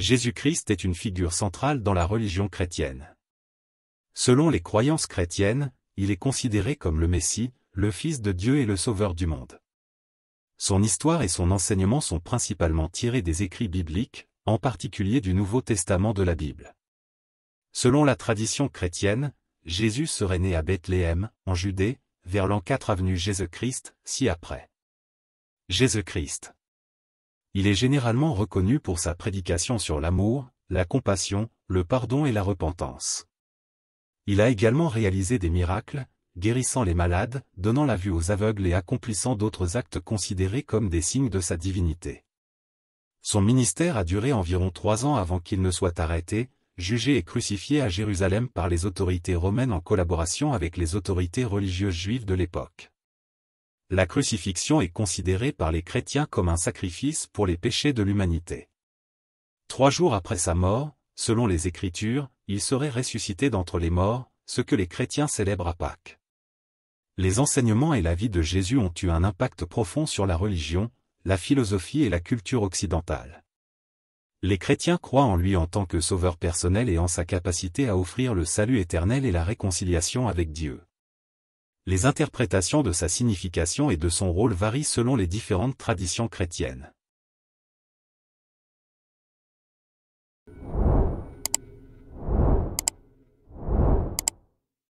Jésus-Christ est une figure centrale dans la religion chrétienne. Selon les croyances chrétiennes, il est considéré comme le Messie, le Fils de Dieu et le Sauveur du monde. Son histoire et son enseignement sont principalement tirés des écrits bibliques, en particulier du Nouveau Testament de la Bible. Selon la tradition chrétienne, Jésus serait né à Bethléem, en Judée, vers l'an 4 avenue Jésus-Christ, ci après. Jésus-Christ il est généralement reconnu pour sa prédication sur l'amour, la compassion, le pardon et la repentance. Il a également réalisé des miracles, guérissant les malades, donnant la vue aux aveugles et accomplissant d'autres actes considérés comme des signes de sa divinité. Son ministère a duré environ trois ans avant qu'il ne soit arrêté, jugé et crucifié à Jérusalem par les autorités romaines en collaboration avec les autorités religieuses juives de l'époque la crucifixion est considérée par les chrétiens comme un sacrifice pour les péchés de l'humanité. Trois jours après sa mort, selon les Écritures, il serait ressuscité d'entre les morts, ce que les chrétiens célèbrent à Pâques. Les enseignements et la vie de Jésus ont eu un impact profond sur la religion, la philosophie et la culture occidentale. Les chrétiens croient en lui en tant que sauveur personnel et en sa capacité à offrir le salut éternel et la réconciliation avec Dieu les interprétations de sa signification et de son rôle varient selon les différentes traditions chrétiennes.